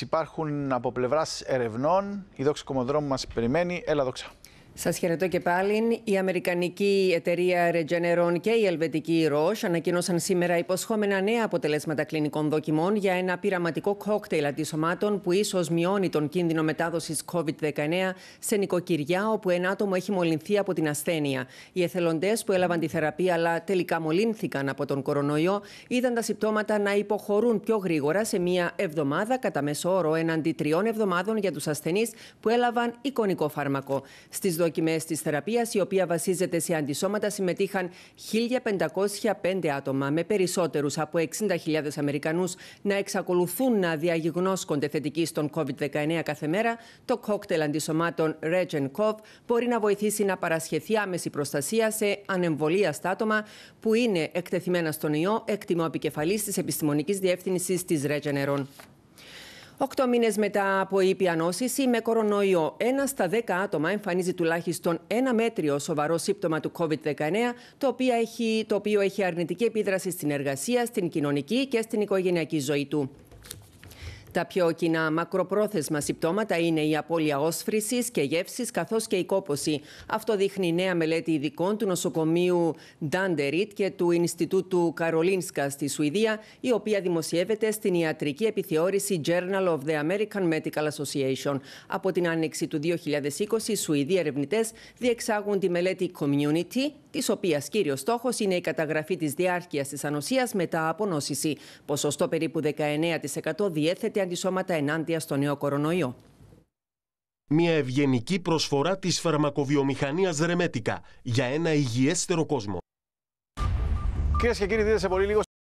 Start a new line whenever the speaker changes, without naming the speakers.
Υπάρχουν από πλευράς ερευνών. Η δόξη κομμοδρόμου μας περιμένει. Έλα, δόξα. Σας χαιρετώ και πάλι. Η αμερικανική εταιρεία Regeneron και η ελβετική Roche ανακοίνωσαν σήμερα υποσχόμενα νέα αποτελέσματα κλινικών δοκιμών για ένα πειραματικό κόκτειλ αντισωμάτων που ίσως μειώνει τον κινδυνο μεταδοση μετάδοσης COVID-19 σε νοικοκυριά όπου ένα άτομο έχει μολυνθεί από την ασθένεια. Οι εθελοντές που έλαβαν τη θεραπεία αλλά τελικά μολύνθηκαν από τον κορονοϊό είδαν τα συμπτώματα να υποχωρούν πιο γρήγορα σε μία εβδομάδα κατά μέσο όρο έναντι τριών εβδομάδων για τους ασθενείς που έλαβαν εικονικό φάρμακο. Στις δοκιμές της θεραπείας, η οποία βασίζεται σε αντισώματα, συμμετείχαν 1.505 άτομα, με περισσότερους από 60.000 Αμερικανούς να εξακολουθούν να διαγιγνώσκονται θετικοί στον COVID-19 κάθε μέρα. Το κόκτελ αντισωμάτων Regen-CoV μπορεί να βοηθήσει να παρασχεθεί άμεση προστασία σε ανεμβολία στα άτομα που είναι εκτεθειμένα στον ιό, εκτιμώ επικεφαλής της Επιστημονικής Διεύθυνσης της Regeneron. Οκτώ μήνες μετά από η νόσηση με κορονοϊό, ένα στα δέκα άτομα εμφανίζει τουλάχιστον ένα μέτριο σοβαρό σύμπτωμα του COVID-19, το έχει, το οποίο έχει αρνητική επίδραση στην εργασία, στην κοινωνική και στην οικογενειακή ζωή του. Τα πιο κοινά μακροπρόθεσμα συμπτώματα είναι η απώλεια όσφρησης και γεύσης καθώς και η κόποση. Αυτό δείχνει η νέα μελέτη ειδικών του νοσοκομείου Ντάντεριτ και του Ινστιτούτου Καρολίνσκα στη Σουηδία, η οποία δημοσιεύεται στην ιατρική επιθεώρηση Journal of the American Medical Association. Από την άνοιξη του 2020, οι Σουηδοί ερευνητές διεξάγουν τη μελέτη Community, της οποίας κύριος στόχος είναι η καταγραφή της διάρκειας της ανοσίας μετά από νόσηση. Ποσοστό περίπου 19% διέθετε αντισώματα ενάντια στο νέο κορονοϊό. Μια ευγενική προσφορά της φαρμακοβιομηχανίας Ρεμέτικα για ένα υγιέστερο κόσμο. Κυρίες και κύριοι, δείτε σε πολύ λίγο.